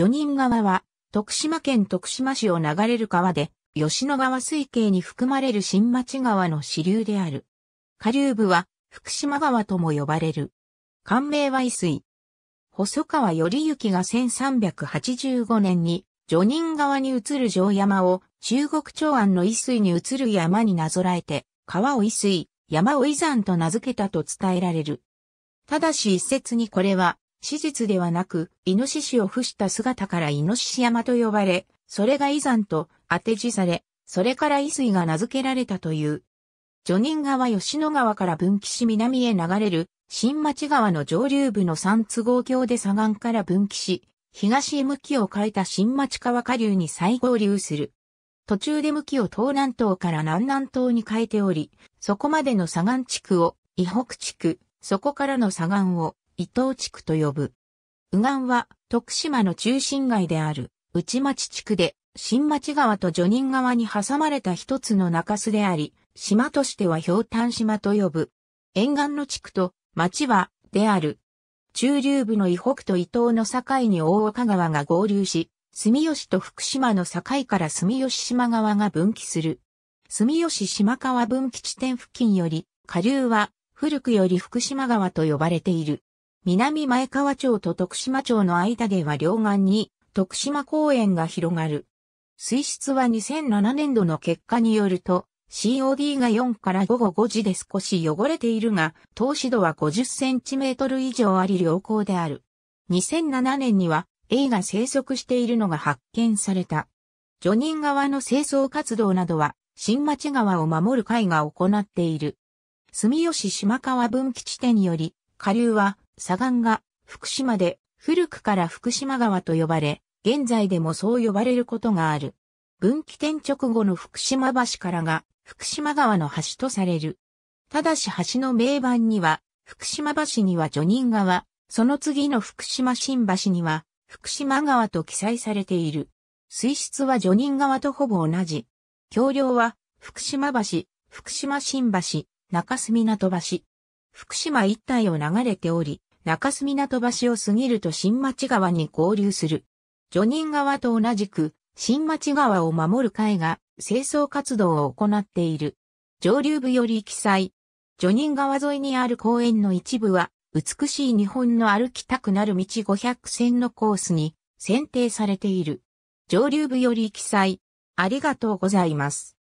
女人川は、徳島県徳島市を流れる川で、吉野川水系に含まれる新町川の支流である。下流部は、福島川とも呼ばれる。官名は水。細川頼之が1385年に、女人川に移る城山を中国長安の伊水に移る山になぞらえて、川を伊水、山を伊山と名付けたと伝えられる。ただし一説にこれは史実ではなく、イノシシを伏した姿からイノシシ山と呼ばれ、それが遺山と当て字され、それから伊水が名付けられたという。序人川吉野川から分岐し南へ流れる、新町川の上流部の三都合橋で左岸から分岐し、東へ向きを変えた新町川下流に再合流する。途中で向きを東南東から南南東に変えており、そこまでの左岸地区を、伊北地区、そこからの左岸を、伊東地区と呼ぶ。右岸は徳島の中心街である内町地区で新町川と女人川に挟まれた一つの中州であり、島としては氷炭島と呼ぶ。沿岸の地区と町はである。中流部の伊北と伊東の境に大岡川が合流し、住吉と福島の境から住吉島川が分岐する。住吉島川分岐地点付近より、下流は古くより福島川と呼ばれている。南前川町と徳島町の間では両岸に徳島公園が広がる。水質は2007年度の結果によると、COD が4から午後5時で少し汚れているが、透視度は50センチメートル以上あり良好である。2007年には、A が生息しているのが発見された。ジョニン川の清掃活動などは、新町川を守る会が行っている。住吉島川分岐地点により、下流は砂岩が福島で古くから福島川と呼ばれ、現在でもそう呼ばれることがある。分岐点直後の福島橋からが福島川の橋とされる。ただし橋の名板には、福島橋には序人川、その次の福島新橋には、福島川と記載されている。水質は序人川とほぼ同じ。橋梁は、福島橋、福島新橋、中洲港橋。福島一帯を流れており、中洲港橋を過ぎると新町川に合流する。ジョニン川と同じく、新町川を守る会が清掃活動を行っている。上流部より記載。ジョニン川沿いにある公園の一部は、美しい日本の歩きたくなる道500選のコースに選定されている。上流部より記載。ありがとうございます。